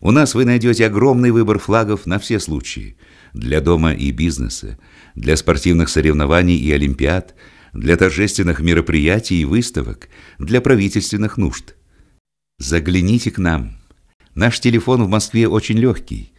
У нас вы найдете огромный выбор флагов на все случаи. Для дома и бизнеса, для спортивных соревнований и олимпиад, для торжественных мероприятий и выставок, для правительственных нужд. Загляните к нам. Наш телефон в Москве очень легкий